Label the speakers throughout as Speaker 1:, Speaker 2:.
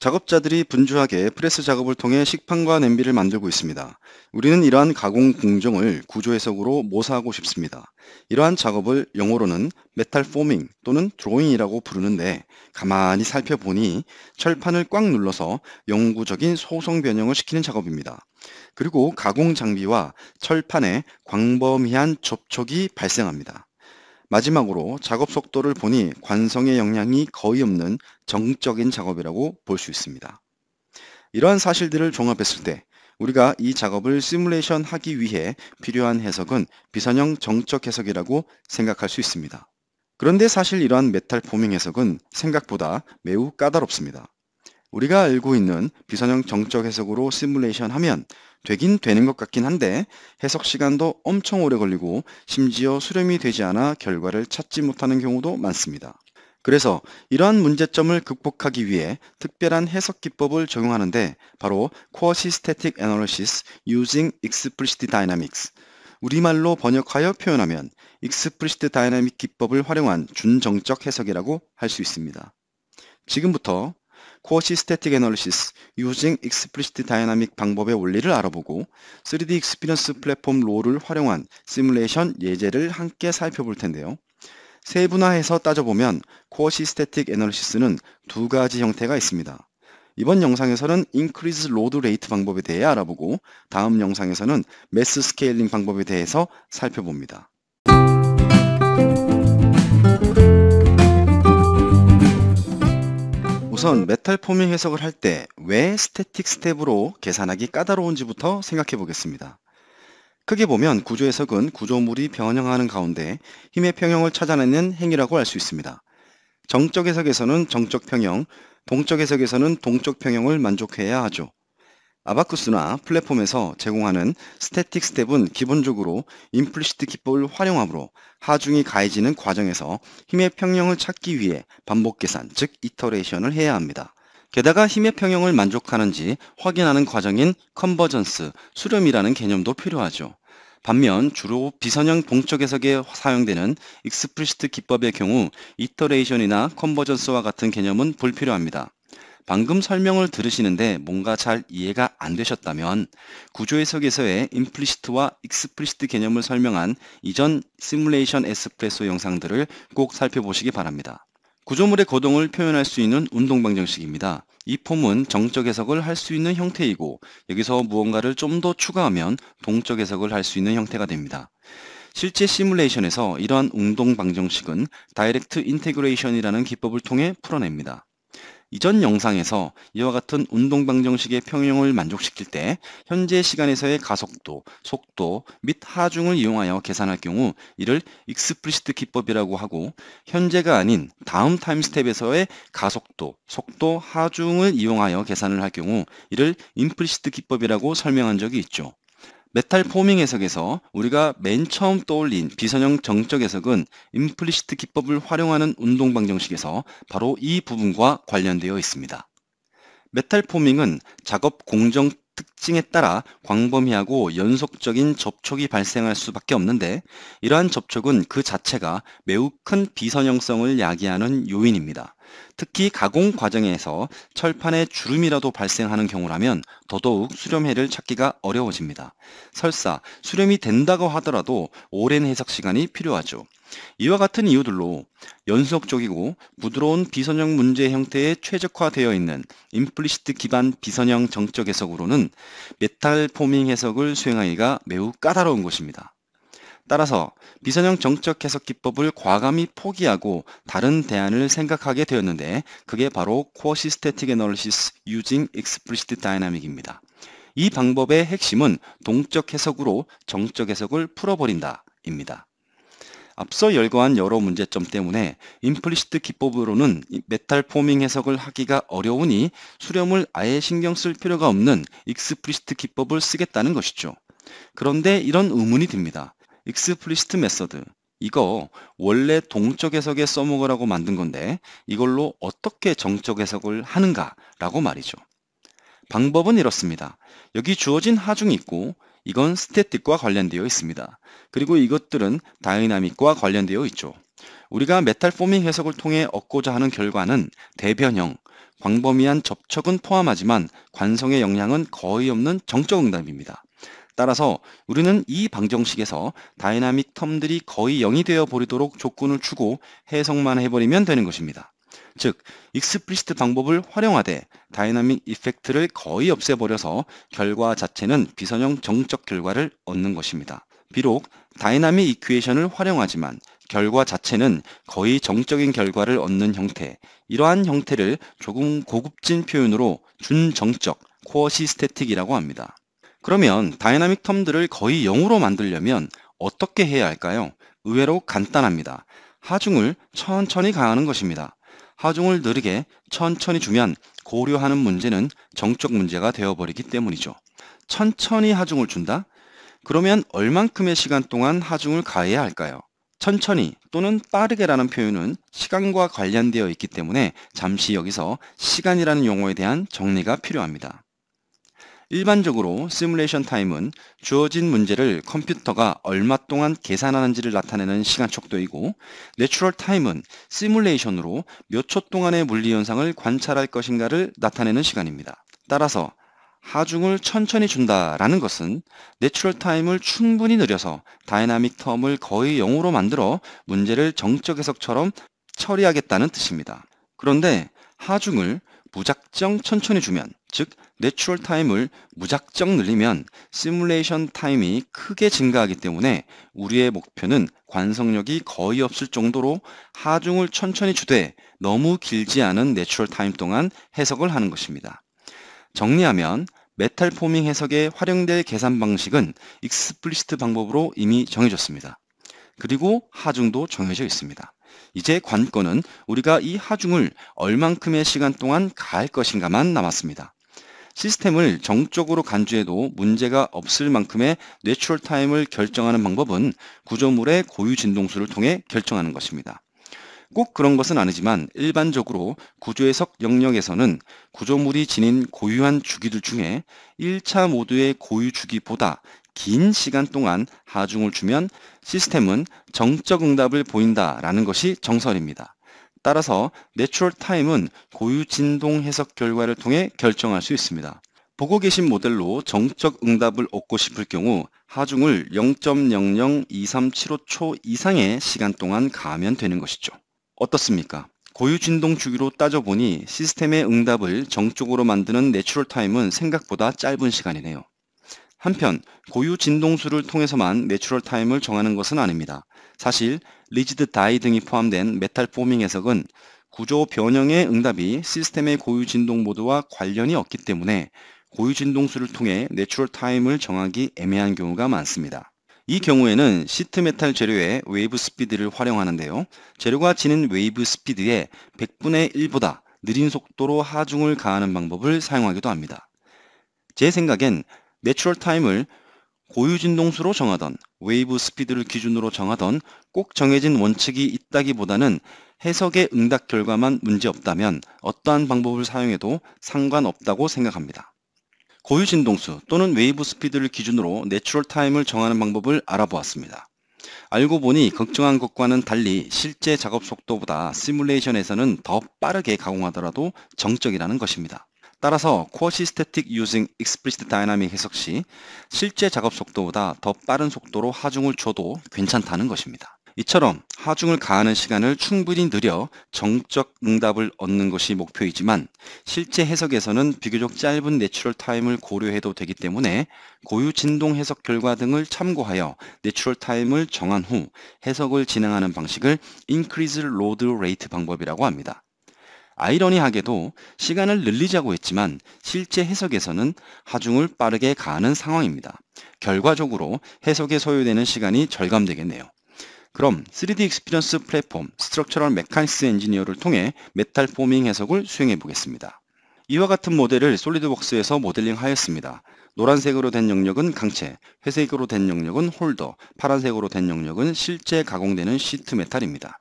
Speaker 1: 작업자들이 분주하게 프레스 작업을 통해 식판과 냄비를 만들고 있습니다. 우리는 이러한 가공 공정을 구조 해석으로 모사하고 싶습니다. 이러한 작업을 영어로는 메탈 포밍 또는 드로잉이라고 부르는데 가만히 살펴보니 철판을 꽉 눌러서 영구적인 소성 변형을 시키는 작업입니다. 그리고 가공 장비와 철판에 광범위한 접촉이 발생합니다. 마지막으로 작업 속도를 보니 관성의 영향이 거의 없는 정적인 작업이라고 볼 수 있습니다. 이러한 사실들을 종합했을 때 우리가 이 작업을 시뮬레이션 하기 위해 필요한 해석은 비선형 정적 해석이라고 생각할 수 있습니다. 그런데 사실 이러한 메탈 포밍 해석은 생각보다 매우 까다롭습니다. 우리가 알고 있는 비선형 정적 해석으로 시뮬레이션 하면 되긴 되는 것 같긴 한데 해석 시간도 엄청 오래 걸리고 심지어 수렴이 되지 않아 결과를 찾지 못하는 경우도 많습니다. 그래서 이러한 문제점을 극복하기 위해 특별한 해석 기법을 적용하는데 바로 Quasi-Static Analysis Using Explicit Dynamics 우리말로 번역하여 표현하면 익스프리시트 다이나믹 기법을 활용한 준정적 해석이라고 할 수 있습니다. 지금부터 코시 스태틱 애널리시스 using explicit dynamic 방법의 원리를 알아보고 3D 익스피리언스 플랫폼 롤를 활용한 시뮬레이션 예제를 함께 살펴볼 텐데요. 세분화해서 따져보면 코시 스태틱 애널리시스는 두 가지 형태가 있습니다. 이번 영상에서는 increase load rate 방법에 대해 알아보고 다음 영상에서는 매스 스케일링 방법에 대해서 살펴봅니다. 우선 메탈 포밍 해석을 할 때 왜 스태틱 스텝으로 계산하기 까다로운지부터 생각해 보겠습니다. 크게 보면 구조 해석은 구조물이 변형하는 가운데 힘의 평형을 찾아내는 행위라고 할 수 있습니다. 정적 해석에서는 정적 평형, 동적 해석에서는 동적 평형을 만족해야 하죠. 아바쿠스나 플랫폼에서 제공하는 스태틱 스텝은 기본적으로 임플리시트 기법을 활용함으로 하중이 가해지는 과정에서 힘의 평형을 찾기 위해 반복 계산, 즉 이터레이션을 해야 합니다. 게다가 힘의 평형을 만족하는지 확인하는 과정인 컨버전스, 수렴이라는 개념도 필요하죠. 반면 주로 비선형 봉적 해석에 사용되는 익스플리시트 기법의 경우 이터레이션이나 컨버전스와 같은 개념은 불필요합니다. 방금 설명을 들으시는데 뭔가 잘 이해가 안 되셨다면 구조 해석에서의 임플리시트와 익스플리시트 개념을 설명한 이전 시뮬레이션 에스프레소 영상들을 꼭 살펴보시기 바랍니다. 구조물의 거동을 표현할 수 있는 운동 방정식입니다. 이 폼은 정적 해석을 할 수 있는 형태이고 여기서 무언가를 좀 더 추가하면 동적 해석을 할 수 있는 형태가 됩니다. 실제 시뮬레이션에서 이러한 운동 방정식은 다이렉트 인테그레이션이라는 기법을 통해 풀어냅니다. 이전 영상에서 이와 같은 운동 방정식의 평형을 만족시킬 때 현재 시간에서의 가속도, 속도 및 하중을 이용하여 계산할 경우 이를 익스플리시트 기법이라고 하고 현재가 아닌 다음 타임 스텝에서의 가속도, 속도, 하중을 이용하여 계산을 할 경우 이를 임플리시트 기법이라고 설명한 적이 있죠. 메탈 포밍 해석에서 우리가 맨 처음 떠올린 비선형 정적 해석은 임플리시트 기법을 활용하는 운동 방정식에서 바로 이 부분과 관련되어 있습니다. 메탈 포밍은 작업 공정 특징에 따라 광범위하고 연속적인 접촉이 발생할 수밖에 없는데 이러한 접촉은 그 자체가 매우 큰 비선형성을 야기하는 요인입니다. 특히 가공 과정에서 철판에 주름이라도 발생하는 경우라면 더더욱 수렴해를 찾기가 어려워집니다. 설사 수렴이 된다고 하더라도 오랜 해석 시간이 필요하죠. 이와 같은 이유들로 연속적이고 부드러운 비선형 문제 형태에 최적화되어 있는 임플리시트 기반 비선형 정적 해석으로는 메탈 포밍 해석을 수행하기가 매우 까다로운 것입니다. 따라서 비선형 정적 해석 기법을 과감히 포기하고 다른 대안을 생각하게 되었는데 그게 바로 코어 시스테틱 애널리시스 유징 익스플리시트 다이나믹입니다. 이 방법의 핵심은 동적 해석으로 정적 해석을 풀어버린다 입니다. 앞서 열거한 여러 문제점 때문에 임플리시트 기법으로는 메탈 포밍 해석을 하기가 어려우니 수렴을 아예 신경 쓸 필요가 없는 익스플리시트 기법을 쓰겠다는 것이죠. 그런데 이런 의문이 듭니다. 익스플리시트 메서드 이거 원래 동적 해석에 써먹으라고 만든 건데 이걸로 어떻게 정적 해석을 하는가라고 말이죠. 방법은 이렇습니다. 여기 주어진 하중이 있고 이건 스태틱과 관련되어 있습니다. 그리고 이것들은 다이나믹과 관련되어 있죠. 우리가 메탈 포밍 해석을 통해 얻고자 하는 결과는 대변형, 광범위한 접촉은 포함하지만 관성의 영향은 거의 없는 정적 응답입니다. 따라서 우리는 이 방정식에서 다이나믹 텀들이 거의 0이 되어 버리도록 조건을 주고 해석만 해버리면 되는 것입니다. 즉, 익스플리시트 방법을 활용하되 다이나믹 이펙트를 거의 없애버려서 결과 자체는 비선형 정적 결과를 얻는 것입니다. 비록 다이나믹 이퀘이션을 활용하지만 결과 자체는 거의 정적인 결과를 얻는 형태, 이러한 형태를 조금 고급진 표현으로 준정적, 코어시스테틱이라고 합니다. 그러면 다이나믹 텀들을 거의 0으로 만들려면 어떻게 해야 할까요? 의외로 간단합니다. 하중을 천천히 가하는 것입니다. 하중을 느리게 천천히 주면 고려하는 문제는 정적 문제가 되어버리기 때문이죠. 천천히 하중을 준다? 그러면 얼만큼의 시간 동안 하중을 가해야 할까요? 천천히 또는 빠르게라는 표현은 시간과 관련되어 있기 때문에 잠시 여기서 시간이라는 용어에 대한 정리가 필요합니다. 일반적으로 시뮬레이션 타임은 주어진 문제를 컴퓨터가 얼마 동안 계산하는지를 나타내는 시간 척도이고 내추럴 타임은 시뮬레이션으로 몇 초 동안의 물리현상을 관찰할 것인가를 나타내는 시간입니다. 따라서 하중을 천천히 준다라는 것은 내추럴 타임을 충분히 느려서 다이나믹 텀을 거의 0으로 만들어 문제를 정적 해석처럼 처리하겠다는 뜻입니다. 그런데 하중을 무작정 천천히 주면 즉 내추럴 타임을 무작정 늘리면 시뮬레이션 타임이 크게 증가하기 때문에 우리의 목표는 관성력이 거의 없을 정도로 하중을 천천히 주되 너무 길지 않은 내추럴 타임 동안 해석을 하는 것입니다. 정리하면 메탈 포밍 해석에 활용될 계산 방식은 익스플리시트 방법으로 이미 정해졌습니다. 그리고 하중도 정해져 있습니다. 이제 관건은 우리가 이 하중을 얼만큼의 시간 동안 가할 것인가만 남았습니다. 시스템을 정적으로 간주해도 문제가 없을 만큼의 뇌추럴 타임을 결정하는 방법은 구조물의 고유 진동수를 통해 결정하는 것입니다. 꼭 그런 것은 아니지만 일반적으로 구조해석 영역에서는 구조물이 지닌 고유한 주기들 중에 1차 모드의 고유 주기보다 긴 시간 동안 하중을 주면 시스템은 정적 응답을 보인다라는 것이 정설입니다. 따라서 내추럴 타임은 고유 진동 해석 결과를 통해 결정할 수 있습니다. 보고 계신 모델로 정적 응답을 얻고 싶을 경우 하중을 0.002375초 이상의 시간 동안 가하면 되는 것이죠. 어떻습니까? 고유 진동 주기로 따져보니 시스템의 응답을 정적으로 만드는 내추럴 타임은 생각보다 짧은 시간이네요. 한편 고유 진동수를 통해서만 내추럴 타임을 정하는 것은 아닙니다. 사실 리지드 다이 등이 포함된 메탈 포밍 해석은 구조 변형의 응답이 시스템의 고유 진동 모드와 관련이 없기 때문에 고유 진동수를 통해 내추럴 타임을 정하기 애매한 경우가 많습니다. 이 경우에는 시트 메탈 재료에 웨이브 스피드를 활용하는데요. 재료가 지닌 웨이브 스피드의 100분의 1보다 느린 속도로 하중을 가하는 방법을 사용하기도 합니다. 제 생각엔 내추럴 타임을 고유진동수로 정하던 웨이브 스피드를 기준으로 정하던 꼭 정해진 원칙이 있다기보다는 해석의 응답 결과만 문제없다면 어떠한 방법을 사용해도 상관없다고 생각합니다. 고유 진동수 또는 웨이브 스피드를 기준으로 내추럴 타임을 정하는 방법을 알아보았습니다. 알고 보니 걱정한 것과는 달리 실제 작업 속도보다 시뮬레이션에서는 더 빠르게 가공하더라도 정적이라는 것입니다. 따라서 쿼시 스태틱 유징 익스 g 리 x p l i c i 해석 시 실제 작업 속도보다 더 빠른 속도로 하중을 줘도 괜찮다는 것입니다. 이처럼 하중을 가하는 시간을 충분히 늘려 정적 응답을 얻는 것이 목표이지만 실제 해석에서는 비교적 짧은 내추럴 타임을 고려해도 되기 때문에 고유 진동 해석 결과 등을 참고하여 내추럴 타임을 정한 후 해석을 진행하는 방식을 increase load rate 방법이라고 합니다. 아이러니하게도 시간을 늘리자고 했지만 실제 해석에서는 하중을 빠르게 가하는 상황입니다. 결과적으로 해석에 소요되는 시간이 절감되겠네요. 그럼 3D 익스피리언스 플랫폼 스트럭처럴 메카닉스 엔지니어를 통해 메탈 포밍 해석을 수행해 보겠습니다. 이와 같은 모델을 솔리드웍스에서 모델링 하였습니다. 노란색으로 된 영역은 강체, 회색으로 된 영역은 홀더, 파란색으로 된 영역은 실제 가공되는 시트 메탈입니다.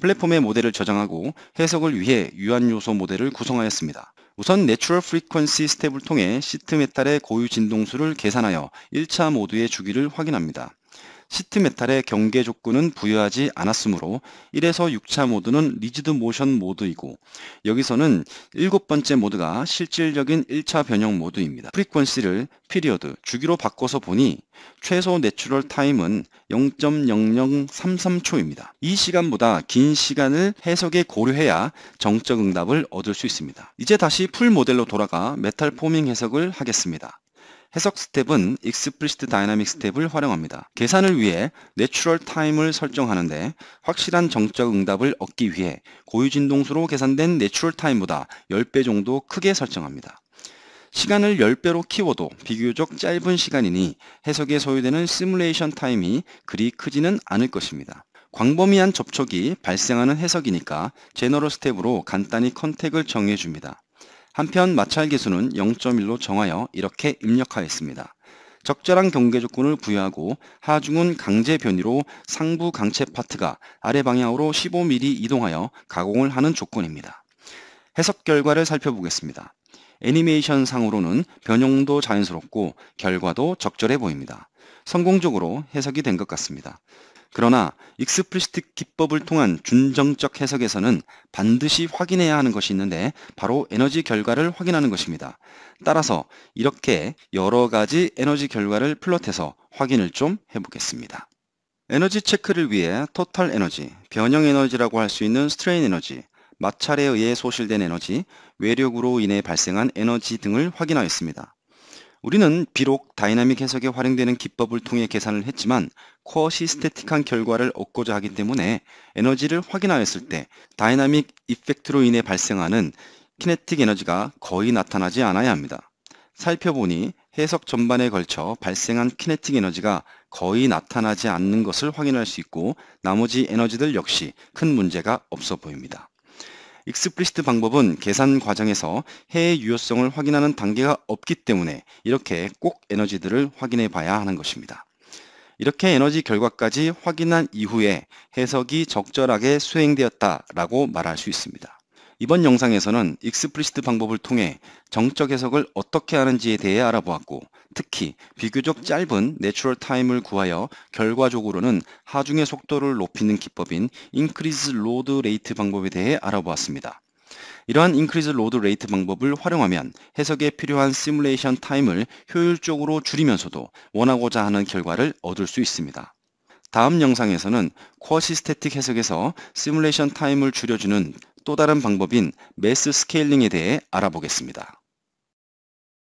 Speaker 1: 플랫폼의 모델을 저장하고 해석을 위해 유한 요소 모델을 구성하였습니다. 우선 내추럴 프리퀀시 스텝을 통해 시트 메탈의 고유 진동수를 계산하여 1차 모드의 주기를 확인합니다. 시트메탈의 경계 조건은 부여하지 않았으므로 1에서 6차 모드는 리지드 모션 모드이고 여기서는 7 번째 모드가 실질적인 1차 변형 모드입니다. 프리퀀시를 피리어드, 주기로 바꿔서 보니 최소 내추럴 타임은 0.0033초입니다. 이 시간보다 긴 시간을 해석에 고려해야 정적 응답을 얻을 수 있습니다. 이제 다시 풀 모델로 돌아가 메탈 포밍 해석을 하겠습니다. 해석 스텝은 익스플리시트 다이나믹 스텝을 활용합니다. 계산을 위해 내추럴 타임을 설정하는데 확실한 정적 응답을 얻기 위해 고유진동수로 계산된 내추럴 타임보다 10배 정도 크게 설정합니다. 시간을 10배로 키워도 비교적 짧은 시간이니 해석에 소요되는 시뮬레이션 타임이 그리 크지는 않을 것입니다. 광범위한 접촉이 발생하는 해석이니까 제너럴 스텝으로 간단히 컨택을 정해줍니다. 한편 마찰 계수는 0.1로 정하여 이렇게 입력하였습니다. 적절한 경계 조건을 부여하고 하중은 강제 변이로 상부 강체 파트가 아래 방향으로 15mm 이동하여 가공을 하는 조건입니다. 해석 결과를 살펴보겠습니다. 애니메이션 상으로는 변형도 자연스럽고 결과도 적절해 보입니다. 성공적으로 해석이 된 것 같습니다. 그러나 익스플리시트 기법을 통한 준정적 해석에서는 반드시 확인해야 하는 것이 있는데 바로 에너지 결과를 확인하는 것입니다. 따라서 이렇게 여러 가지 에너지 결과를 플롯해서 확인을 좀 해보겠습니다. 에너지 체크를 위해 토탈 에너지, 변형 에너지라고 할 수 있는 스트레인 에너지, 마찰에 의해 소실된 에너지, 외력으로 인해 발생한 에너지 등을 확인하였습니다. 우리는 비록 다이나믹 해석에 활용되는 기법을 통해 계산을 했지만 코어 시스테틱한 결과를 얻고자 하기 때문에 에너지를 확인하였을 때 다이나믹 이펙트로 인해 발생하는 키네틱 에너지가 거의 나타나지 않아야 합니다. 살펴보니 해석 전반에 걸쳐 발생한 키네틱 에너지가 거의 나타나지 않는 것을 확인할 수 있고 나머지 에너지들 역시 큰 문제가 없어 보입니다. 익스플리시트 방법은 계산 과정에서 해의 유효성을 확인하는 단계가 없기 때문에 이렇게 꼭 에너지들을 확인해 봐야 하는 것입니다. 이렇게 에너지 결과까지 확인한 이후에 해석이 적절하게 수행되었다라고 말할 수 있습니다. 이번 영상에서는 익스플리시트 방법을 통해 정적 해석을 어떻게 하는지에 대해 알아보았고 특히 비교적 짧은 Natural t i m e 을 구하여 결과적으로는 하중의 속도를 높이는 기법인 i n r e 인 Load Rate 방법에 대해 알아보았습니다. 이러한 i n r e 인 Load Rate 방법을 활용하면 해석에 필요한 시뮬레이션 타임을 효율적으로 줄이면서도 원하고자 하는 결과를 얻을 수 있습니다. 다음 영상에서는 쿼시스태틱 해석에서 시뮬레이션 타임을 줄여주는 또 다른 방법인 매스 스케일링에 대해 알아보겠습니다.